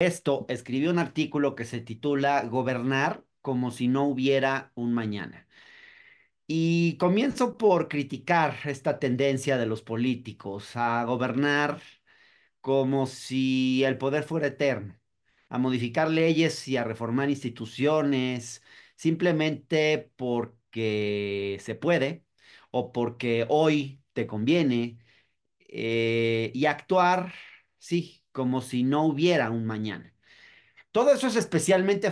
Esto escribió un artículo que se titula Gobernar como si no hubiera un mañana. Y comienzo por criticar esta tendencia de los políticos a gobernar como si el poder fuera eterno, a modificar leyes y a reformar instituciones simplemente porque se puede o porque hoy te conviene eh, y actuar, sí, como si no hubiera un mañana. Todo eso es especialmente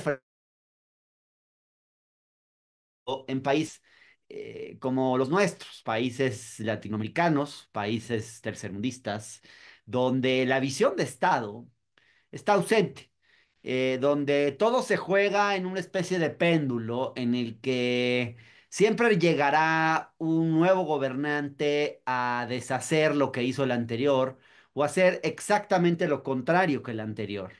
en países eh, como los nuestros, países latinoamericanos, países tercermundistas, donde la visión de Estado está ausente, eh, donde todo se juega en una especie de péndulo en el que siempre llegará un nuevo gobernante a deshacer lo que hizo el anterior o hacer exactamente lo contrario que el anterior.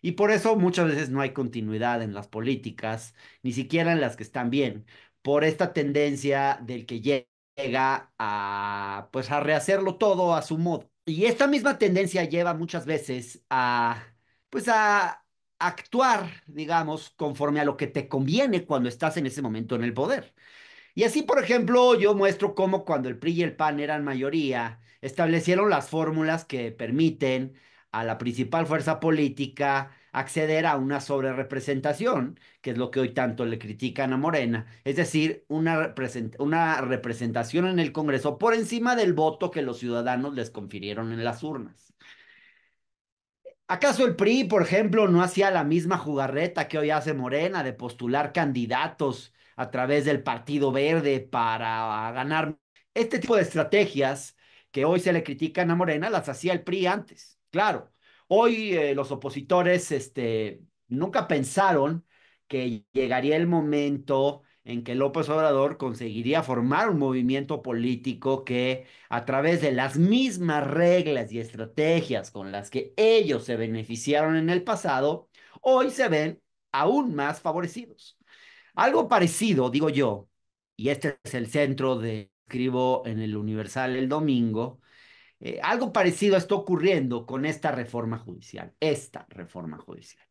Y por eso muchas veces no hay continuidad en las políticas, ni siquiera en las que están bien, por esta tendencia del que llega a pues a rehacerlo todo a su modo. Y esta misma tendencia lleva muchas veces a pues a actuar, digamos, conforme a lo que te conviene cuando estás en ese momento en el poder. Y así, por ejemplo, yo muestro cómo cuando el PRI y el PAN eran mayoría, establecieron las fórmulas que permiten a la principal fuerza política acceder a una sobrerepresentación, que es lo que hoy tanto le critican a Morena, es decir, una, una representación en el Congreso por encima del voto que los ciudadanos les confirieron en las urnas. ¿Acaso el PRI, por ejemplo, no hacía la misma jugarreta que hoy hace Morena de postular candidatos a través del Partido Verde para ganar? Este tipo de estrategias que hoy se le critican a Morena las hacía el PRI antes. Claro, hoy eh, los opositores este, nunca pensaron que llegaría el momento en que López Obrador conseguiría formar un movimiento político que a través de las mismas reglas y estrategias con las que ellos se beneficiaron en el pasado, hoy se ven aún más favorecidos. Algo parecido, digo yo, y este es el centro de, escribo en el Universal el domingo, eh, algo parecido está ocurriendo con esta reforma judicial, esta reforma judicial.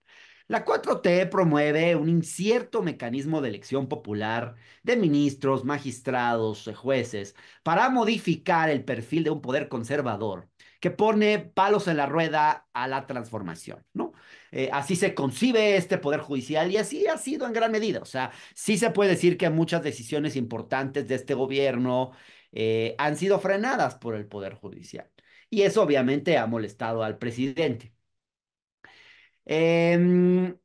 La 4T promueve un incierto mecanismo de elección popular de ministros, magistrados, jueces, para modificar el perfil de un poder conservador que pone palos en la rueda a la transformación, ¿no? Eh, así se concibe este poder judicial y así ha sido en gran medida. O sea, sí se puede decir que muchas decisiones importantes de este gobierno eh, han sido frenadas por el poder judicial. Y eso obviamente ha molestado al presidente. Em,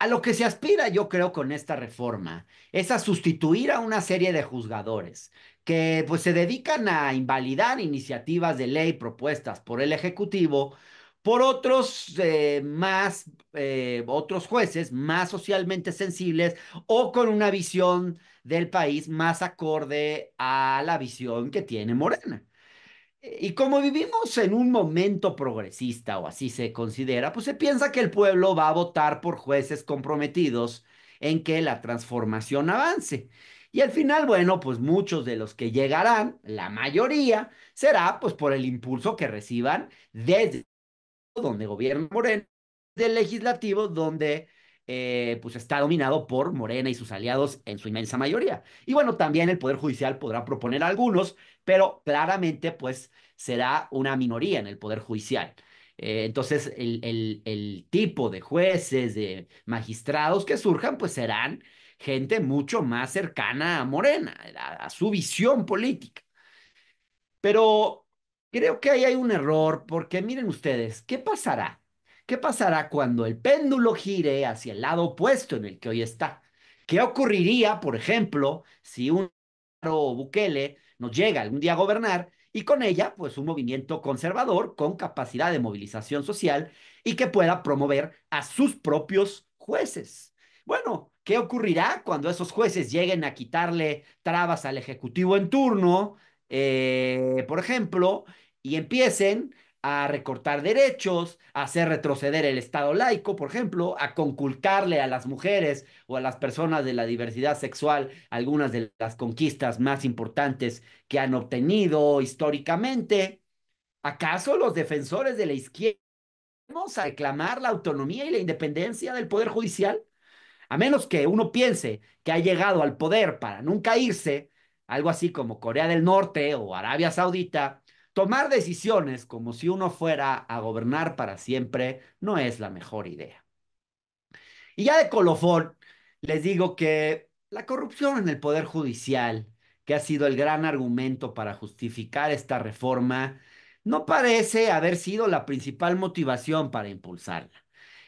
a lo que se aspira, yo creo, con esta reforma es a sustituir a una serie de juzgadores que pues, se dedican a invalidar iniciativas de ley propuestas por el Ejecutivo por otros eh, más, eh, otros jueces más socialmente sensibles o con una visión del país más acorde a la visión que tiene Morena. Y como vivimos en un momento progresista, o así se considera, pues se piensa que el pueblo va a votar por jueces comprometidos en que la transformación avance. Y al final, bueno, pues muchos de los que llegarán, la mayoría, será pues por el impulso que reciban desde donde gobierna Morena, del legislativo donde eh, pues está dominado por Morena y sus aliados en su inmensa mayoría. Y bueno, también el Poder Judicial podrá proponer algunos, pero claramente pues será una minoría en el Poder Judicial. Eh, entonces, el, tipo de jueces, de magistrados que surjan, pues serán gente mucho más cercana a Morena, a, su visión política. Pero creo que ahí hay un error porque miren ustedes, ¿qué pasará? ¿Qué pasará cuando el péndulo gire hacia el lado opuesto en el que hoy está? ¿Qué ocurriría, por ejemplo, si un Bukele nos llega algún día a gobernar y con ella, pues un movimiento conservador con capacidad de movilización social y que pueda promover a sus propios jueces? Bueno, ¿Qué ocurrirá cuando esos jueces lleguen a quitarle trabas al Ejecutivo en turno, eh, por ejemplo, y empiecen a recortar derechos, a hacer retroceder el Estado laico, por ejemplo, a conculcarle a las mujeres o a las personas de la diversidad sexual algunas de las conquistas más importantes que han obtenido históricamente. ¿Acaso los defensores de la izquierda vamos a reclamar la autonomía y la independencia del Poder Judicial? A menos que uno piense que ha llegado al poder para nunca irse, algo así como Corea del Norte o Arabia Saudita, tomar decisiones como si uno fuera a gobernar para siempre no es la mejor idea. Y ya de colofón, les digo que la corrupción en el Poder Judicial, que ha sido el gran argumento para justificar esta reforma, no parece haber sido la principal motivación para impulsarla.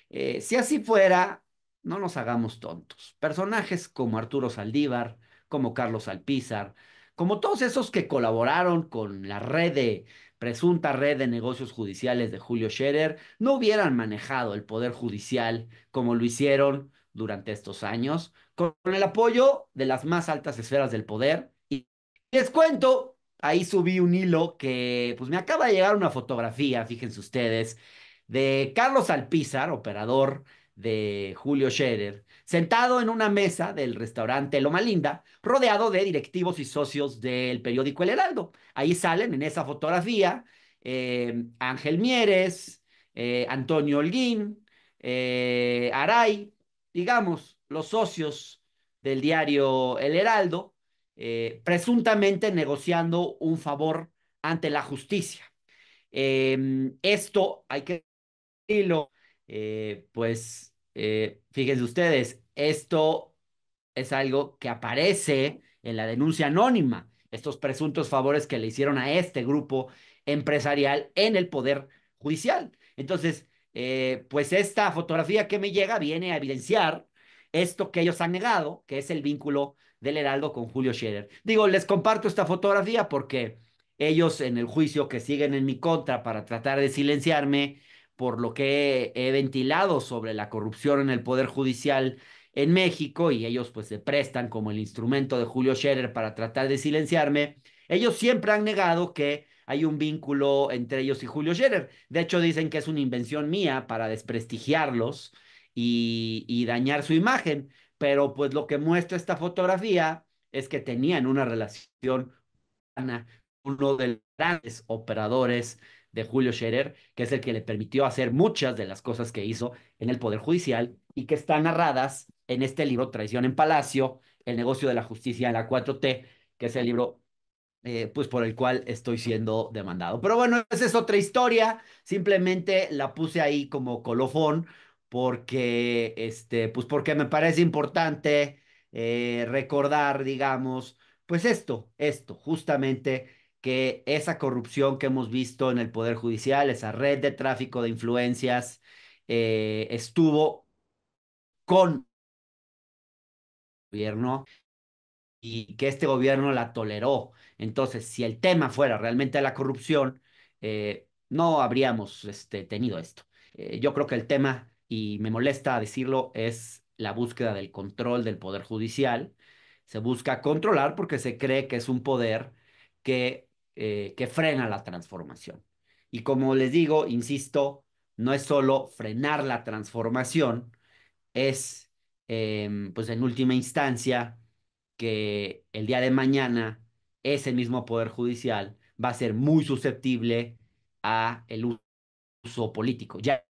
Eh, si así fuera, no nos hagamos tontos. Personajes como Arturo Saldívar, como Carlos Alpizar, como todos esos que colaboraron con la red de presunta red de negocios judiciales de Julio Scherer, no hubieran manejado el poder judicial como lo hicieron durante estos años, con el apoyo de las más altas esferas del poder. Y les cuento, ahí subí un hilo que pues me acaba de llegar una fotografía, fíjense ustedes, de Carlos Alpizar, operador de Julio Scherer, sentado en una mesa del restaurante Loma Linda, rodeado de directivos y socios del periódico El Heraldo. Ahí salen en esa fotografía eh, Ángel Mieres, eh, Antonio Holguín, eh, Aray, digamos, los socios del diario El Heraldo, presuntamente negociando un favor ante la justicia. esto hay que decirlo eh, pues eh, fíjense ustedes, esto es algo que aparece en la denuncia anónima, estos presuntos favores que le hicieron a este grupo empresarial en el Poder Judicial. Entonces, eh, pues esta fotografía que me llega viene a evidenciar esto que ellos han negado, que es el vínculo del Heraldo con Julio Scherer. Digo, les comparto esta fotografía porque ellos en el juicio que siguen en mi contra para tratar de silenciarme, por lo que he ventilado sobre la corrupción en el Poder Judicial en México y ellos pues se prestan como el instrumento de Julio Scherer para tratar de silenciarme, ellos siempre han negado que hay un vínculo entre ellos y Julio Scherer. De hecho dicen que es una invención mía para desprestigiarlos y, dañar su imagen, pero pues lo que muestra esta fotografía es que tenían una relación uno de los grandes operadores de Julio Scherer, que es el que le permitió hacer muchas de las cosas que hizo en el Poder Judicial y que están narradas en este libro Traición en Palacio, El negocio de la justicia en la 4T, que es el libro eh, pues por el cual estoy siendo demandado. Pero bueno, esa es otra historia, simplemente la puse ahí como colofón porque, este, pues porque me parece importante eh, recordar, digamos, pues esto, esto, justamente que esa corrupción que hemos visto en el Poder Judicial, esa red de tráfico de influencias, eh, estuvo con el gobierno y que este gobierno la toleró. Entonces, si el tema fuera realmente la corrupción, eh, no habríamos este, tenido esto. Eh, yo creo que el tema, y me molesta decirlo, es la búsqueda del control del Poder Judicial. Se busca controlar porque se cree que es un poder que eh, que frena la transformación. Y como les digo, insisto, no es solo frenar la transformación, es, em, pues en última instancia, que el día de mañana ese mismo Poder Judicial va a ser muy susceptible a el uso político. Ya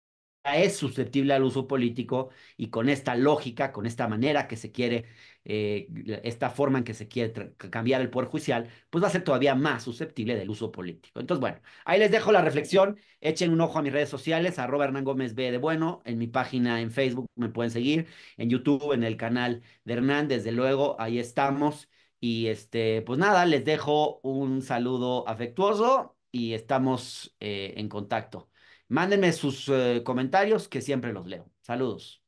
es susceptible al uso político y con esta lógica, con esta manera que se quiere, eh, esta forma en que se quiere cambiar el poder judicial, pues va a ser todavía más susceptible del uso político. Entonces, bueno, ahí les dejo la reflexión, echen un ojo a mis redes sociales, arroba Hernán Gómez B de Bueno, en mi página en Facebook me pueden seguir, en YouTube, en el canal de Hernán, desde luego, ahí estamos. Y este, pues nada, les dejo un saludo afectuoso y estamos eh, en contacto. Mándenme sus eh, comentarios que siempre los leo. Saludos.